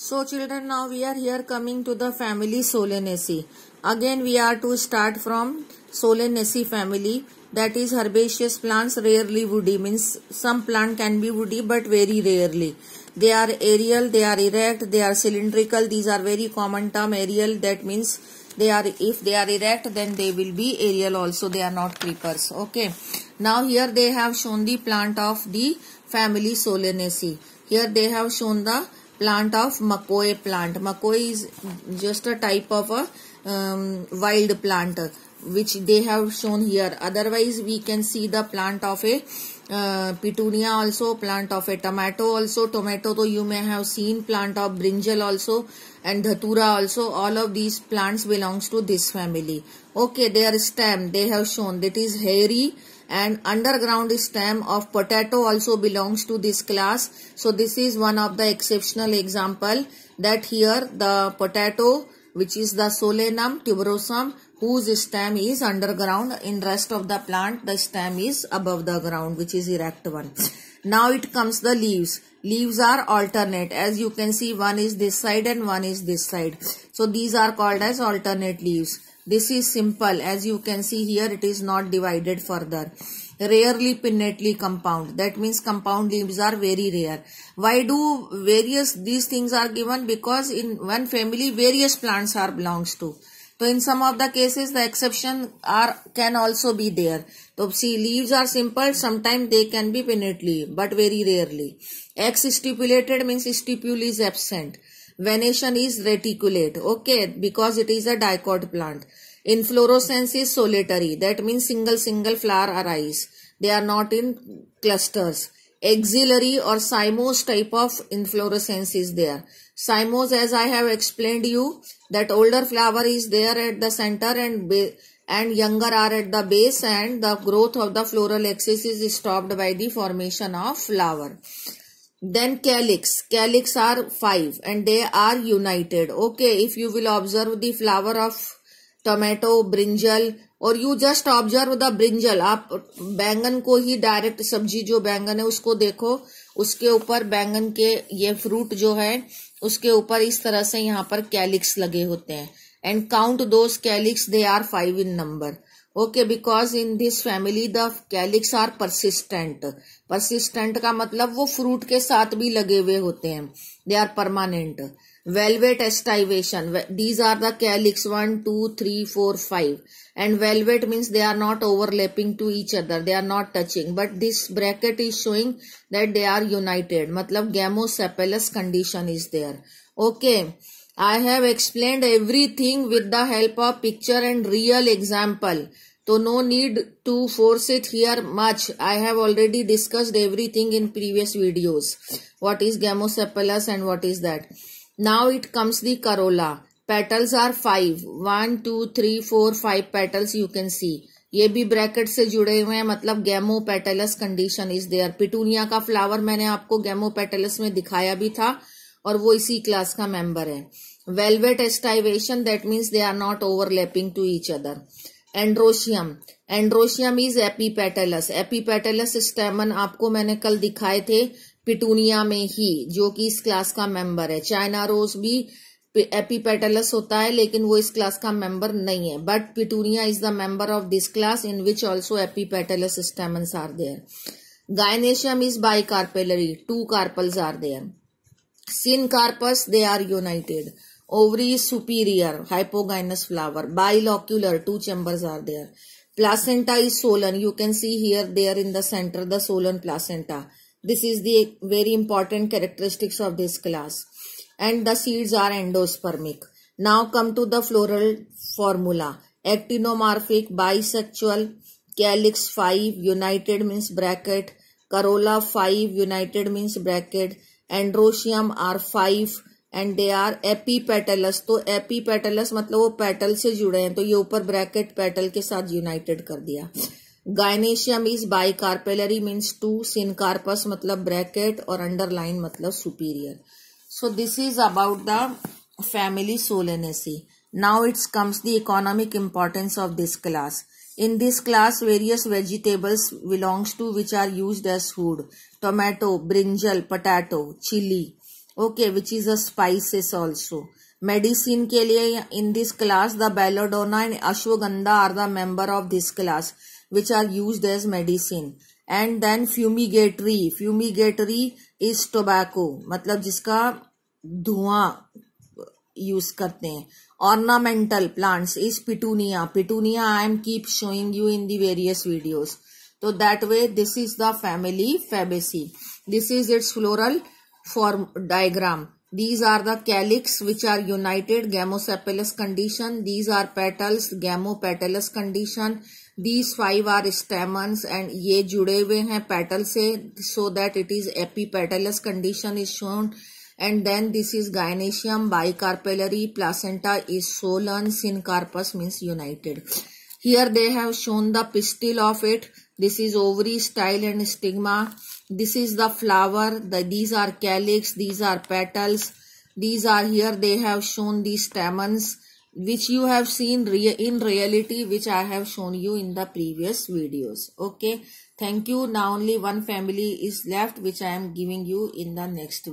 So children now we are here coming to the family Solanaceae. Again we are to start from Solanaceae family that is herbaceous plants rarely woody means some plant can be woody but very rarely. They are aerial, they are erect, they are cylindrical these are very common term aerial that means they are if they are erect then they will be aerial also they are not creepers okay. Now here they have shown the plant of the family Solanaceae. Here they have shown the plant of makoy plant. Makoy is just a type of a um, wild plant which they have shown here. Otherwise we can see the plant of a uh, petunia also, plant of a tomato also. Tomato though you may have seen plant of brinjal also and dhatura also. All of these plants belongs to this family. Okay, their stem they have shown that is hairy and underground stem of potato also belongs to this class. So this is one of the exceptional example that here the potato which is the Solenum tuberosum whose stem is underground in rest of the plant the stem is above the ground which is erect one. Now it comes the leaves. Leaves are alternate as you can see one is this side and one is this side. So these are called as alternate leaves. This is simple. As you can see here, it is not divided further. Rarely pinnately compound. That means compound leaves are very rare. Why do various these things are given? Because in one family, various plants are belongs to. So in some of the cases, the exception are can also be there. So see, leaves are simple. Sometimes they can be pinnately, but very rarely. X stipulated means stipule is absent. Venation is reticulate. Okay, because it is a dicot plant. Inflorescence is solitary. That means single single flower arise. They are not in clusters. Axillary or cymose type of inflorescence is there. Cymose as I have explained you that older flower is there at the center and and younger are at the base and the growth of the floral axis is stopped by the formation of flower. then calyx calyx are five and they are united okay if you will observe the flower of tomato brinjal और you just observe the brinjal आप बैंगन को ही direct सब्जी जो बैंगन है उसको देखो उसके ऊपर बैंगन के ये फ्रूट जो है उसके ऊपर इस तरह से यहाँ पर कैलिक्स लगे होते हैं and count those calyx they are five in number okay because in this family the calyx are persistent persistent का मतलब वो फ्रूट के साथ भी लगे हुए होते हैं they are permanent valvate aestivation these are the calyx one two three four five and valvate means they are not overlapping to each other they are not touching but this bracket is showing that they are united मतलब gamosepalous condition is there okay I have explained everything with the help of picture and real example तो no need to force it here much I have already discussed everything in previous videos what is gamosepalous and what is that now it comes the corolla petals are five one two three four five petals you can see ये भी bracket से जुड़े हुए हैं मतलब gamopetalous condition is there petunia का flower मैंने आपको गैमो पेटलस में दिखाया भी था और वो इसी क्लास का मेंबर है valvate aestivation that means they are not overlapping to each other androecium androecium is epipetalous epipetalous stamen आपको मैंने कल दिखाए थे पिटूनिया में ही जो कि इस क्लास का मेंबर है चाइना रोज भी एपीपेटलस होता है लेकिन वो इस क्लास का मेंबर नहीं है but petunia is the member of this class in which also epipetalous stamen are there gynoecium is bicarpellary two carpels are there syncarpous they are united Ovary is superior, hypogynous flower. Bilocular, two chambers are there. Placenta is solan. You can see here, there in the center, the solan placenta. This is the very important characteristics of this class. And the seeds are endospermic. Now come to the floral formula. Actinomorphic, bisexual, calyx 5, united means bracket, corolla 5, united means bracket, androsium are 5, and they are epipetalous तो epipetalous मतलब वो petal से जुड़े हैं तो ये ऊपर bracket petal के साथ यूनाइटेड कर दिया gynoecium is by carpellary means to syncarpous मतलब ब्रैकेट और अंडरलाइन मतलब superior so this is about the family Solanaceae now it's comes the economic importance of this class in this class various vegetables belongs to which are use as food tomato brinjal potato chilli okay which is a spices also medicine के लिए in this class the belladonna and ashwagandha are the member of this class which are use as medicine and then fumigatory fumigatory is tobacco मतलब जिसका धुआं use करते हैं ornamental plants is petunia petunia I am keep showing you in the various videos तो that way this is the family Fabaceae this is it's floral form diagram. These are the calyx which are united gamosepalous condition. These are petals gamopetalous condition. These five are stamens and ye jude hue hain petal se so that it is epipetalous condition is shown. And then this is gynoecium bicarpellary, placenta is solan, syncarpus means united. Here they have shown the pistil of it. This is ovary style and stigma. This is the flower. The, these are calyx. These are petals. These are here. They have shown these stamens which you have seen rea in reality which I have shown you in the previous videos. Okay. Thank you. Now only one family is left which I am giving you in the next video.